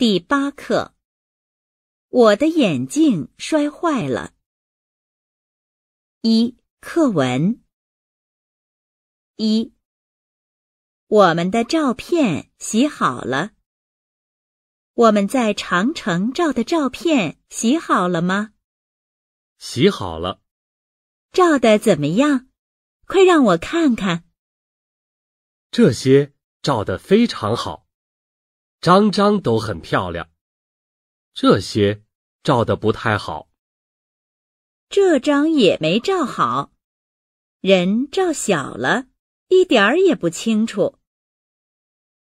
第八课，我的眼镜摔坏了。一课文一，我们的照片洗好了。我们在长城照的照片洗好了吗？洗好了，照的怎么样？快让我看看。这些照的非常好。张张都很漂亮，这些照的不太好。这张也没照好，人照小了一点儿，也不清楚。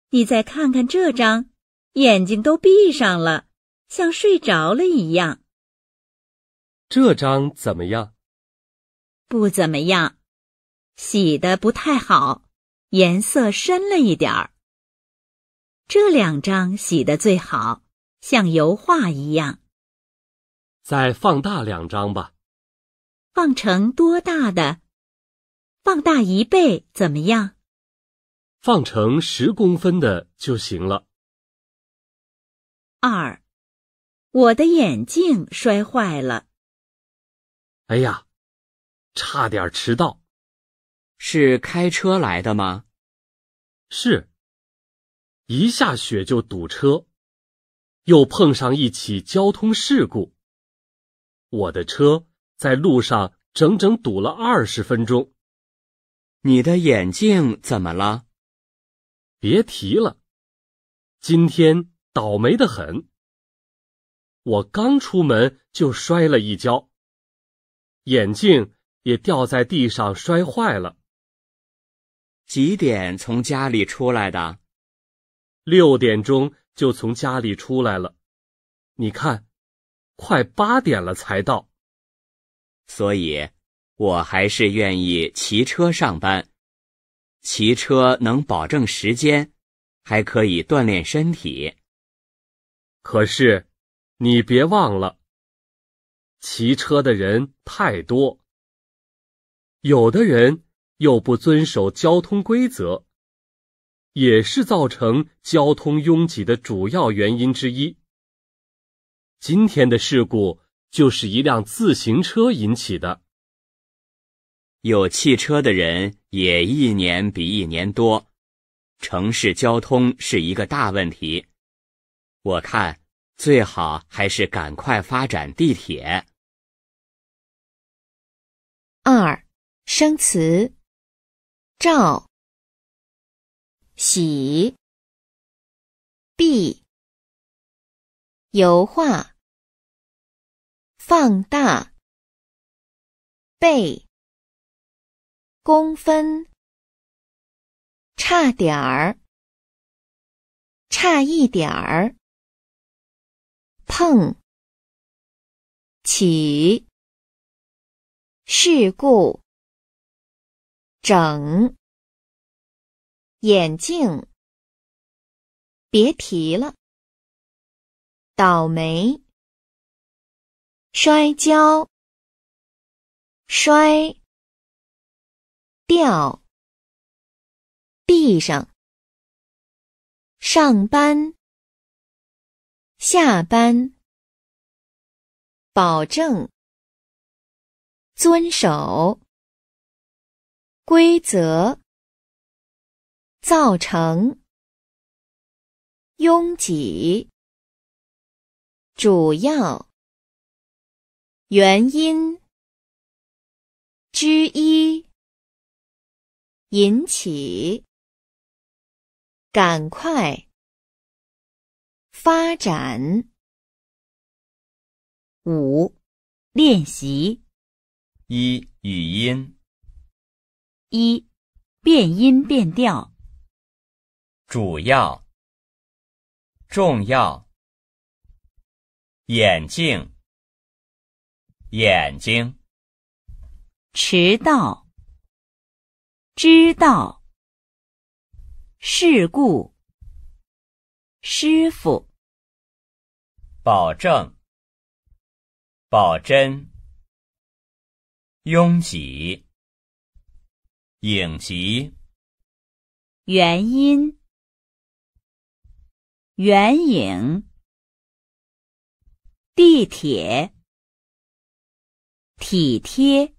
你再看看这张，眼睛都闭上了，像睡着了一样。这张怎么样？不怎么样，洗的不太好，颜色深了一点儿。这两张洗的最好，像油画一样。再放大两张吧。放成多大的？放大一倍怎么样？放成十公分的就行了。二，我的眼镜摔坏了。哎呀，差点迟到。是开车来的吗？是。一下雪就堵车，又碰上一起交通事故。我的车在路上整整堵了二十分钟。你的眼镜怎么了？别提了，今天倒霉的很。我刚出门就摔了一跤，眼镜也掉在地上摔坏了。几点从家里出来的？六点钟就从家里出来了，你看，快八点了才到。所以，我还是愿意骑车上班，骑车能保证时间，还可以锻炼身体。可是，你别忘了，骑车的人太多，有的人又不遵守交通规则。也是造成交通拥挤的主要原因之一。今天的事故就是一辆自行车引起的。有汽车的人也一年比一年多，城市交通是一个大问题。我看，最好还是赶快发展地铁。二，生词，照。洗，b 油画，放大，背，公分，差点儿，差一点儿，碰，起，事故，整。眼镜，别提了。倒霉，摔跤，摔掉地上。上班，下班，保证遵守规则。造成拥挤，主要原因之一引起，赶快发展。五练习一语音一变音变调。主要、重要、眼镜、眼睛、迟到、知道、事故、师傅、保证、保真、拥挤、影集、原因。原影，地铁，体贴。